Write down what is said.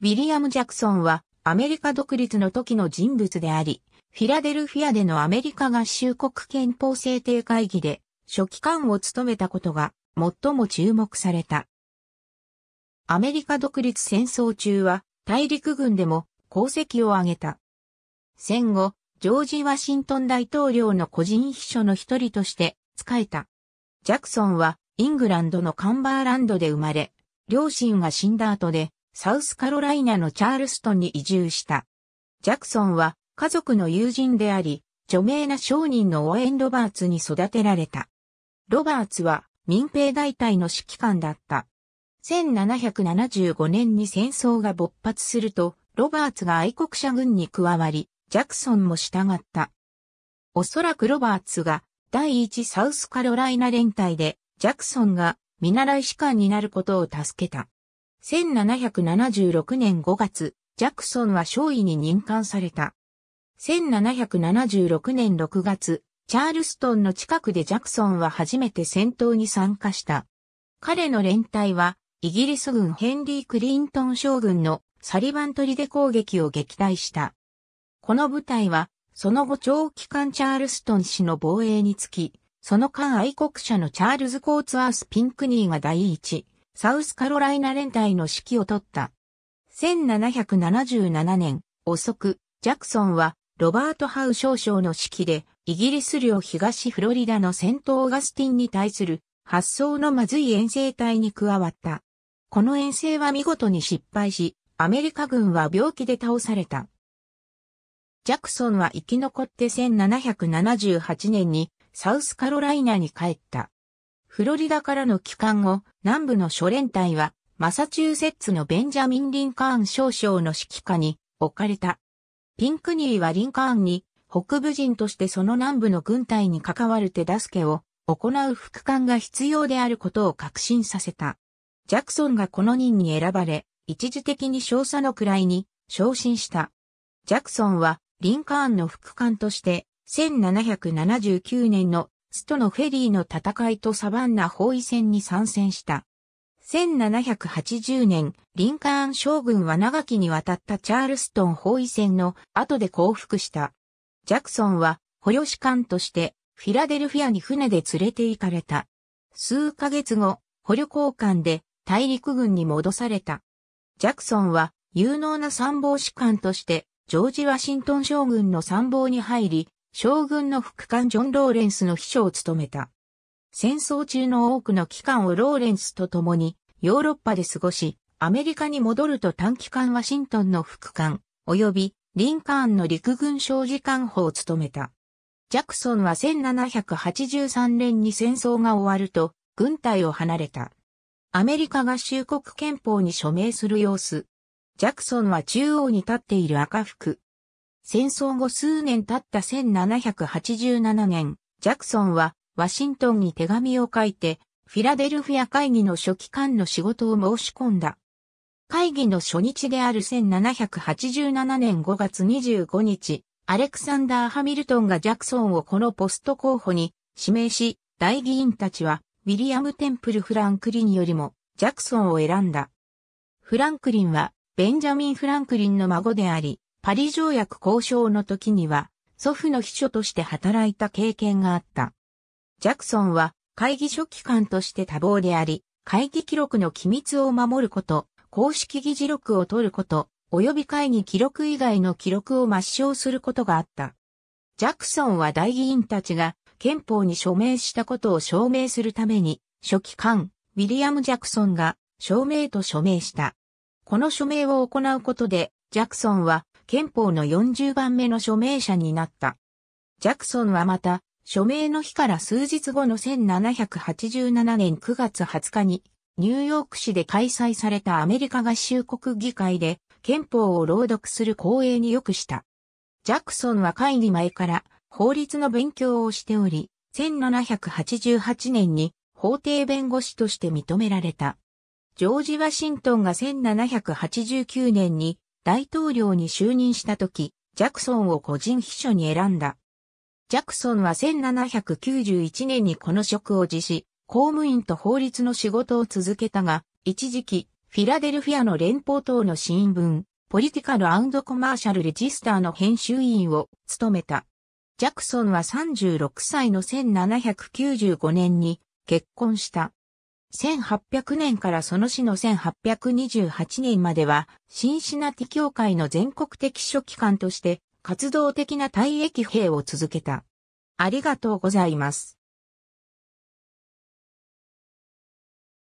ウィリアム・ジャクソンはアメリカ独立の時の人物であり、フィラデルフィアでのアメリカ合衆国憲法制定会議で書記官を務めたことが最も注目された。アメリカ独立戦争中は大陸軍でも功績を挙げた。戦後、ジョージ・ワシントン大統領の個人秘書の一人として仕えた。ジャクソンはイングランドのカンバーランドで生まれ、両親が死んだ後でサウスカロライナのチャールストンに移住した。ジャクソンは家族の友人であり、著名な商人のオーエン・ロバーツに育てられた。ロバーツは民兵大隊の指揮官だった。1775年に戦争が勃発すると、ロバーツが愛国者軍に加わり、ジャクソンも従った。おそらくロバーツが第一サウスカロライナ連隊で、ジャクソンが見習い士官になることを助けた。1776年5月、ジャクソンは少尉に任官された。1776年6月、チャールストンの近くでジャクソンは初めて戦闘に参加した。彼の連隊は、イギリス軍ヘンリー・クリントン将軍のサリバントリデ攻撃を撃退した。この部隊は、その後長期間チャールストン氏の防衛につき、その間愛国者のチャールズ・コーツアース・ピンクニーが第一、サウスカロライナ連隊の指揮を取った。1777年、遅く、ジャクソンはロバート・ハウ少将の指揮で、イギリス領東フロリダの戦闘オーガスティンに対する発想のまずい遠征隊に加わった。この遠征は見事に失敗し、アメリカ軍は病気で倒された。ジャクソンは生き残って1778年にサウスカロライナに帰った。フロリダからの帰還後、南部の諸連隊は、マサチューセッツのベンジャミン・リンカーン少将の指揮下に置かれた。ピンクニーはリンカーンに北部人としてその南部の軍隊に関わる手助けを行う副官が必要であることを確信させた。ジャクソンがこの任に選ばれ、一時的に少佐の位に昇進した。ジャクソンはリンカーンの副官として1779年のストのフェリーの戦いとサバンナ包囲戦に参戦した。1780年、リンカーン将軍は長きにわたったチャールストン包囲戦の後で降伏した。ジャクソンは捕虜士官としてフィラデルフィアに船で連れて行かれた。数ヶ月後、捕虜交換で大陸軍に戻された。ジャクソンは有能な参謀士官としてジョージ・ワシントン将軍の参謀に入り、将軍の副官ジョン・ローレンスの秘書を務めた。戦争中の多くの期間をローレンスと共にヨーロッパで過ごし、アメリカに戻ると短期間ワシントンの副官、及びリンカーンの陸軍将事官補を務めた。ジャクソンは1783年に戦争が終わると軍隊を離れた。アメリカ合衆国憲法に署名する様子。ジャクソンは中央に立っている赤服、戦争後数年経った1787年、ジャクソンはワシントンに手紙を書いて、フィラデルフィア会議の初期間の仕事を申し込んだ。会議の初日である1787年5月25日、アレクサンダー・ハミルトンがジャクソンをこのポスト候補に指名し、大議員たちはウィリアム・テンプル・フランクリンよりもジャクソンを選んだ。フランクリンはベンジャミン・フランクリンの孫であり、パリ条約交渉の時には、祖父の秘書として働いた経験があった。ジャクソンは会議書記官として多忙であり、会議記録の機密を守ること、公式議事録を取ること、及び会議記録以外の記録を抹消することがあった。ジャクソンは大議員たちが憲法に署名したことを証明するために、書記官、ウィリアム・ジャクソンが証明と署名した。この署名を行うことで、ジャクソンは憲法の40番目の署名者になった。ジャクソンはまた、署名の日から数日後の1787年9月20日に、ニューヨーク市で開催されたアメリカ合衆国議会で、憲法を朗読する公営によくした。ジャクソンは会議前から法律の勉強をしており、1788年に法廷弁護士として認められた。ジョージ・ワシントンが1789年に大統領に就任した時、ジャクソンを個人秘書に選んだ。ジャクソンは1791年にこの職を辞し、公務員と法律の仕事を続けたが、一時期、フィラデルフィアの連邦等の新聞、ポリティカルコマーシャルレジスターの編集委員を務めた。ジャクソンは36歳の1795年に結婚した。1800年からその死の1828年までは、シンシナティ教会の全国的書記官として、活動的な退役兵を続けた。ありがとうございます。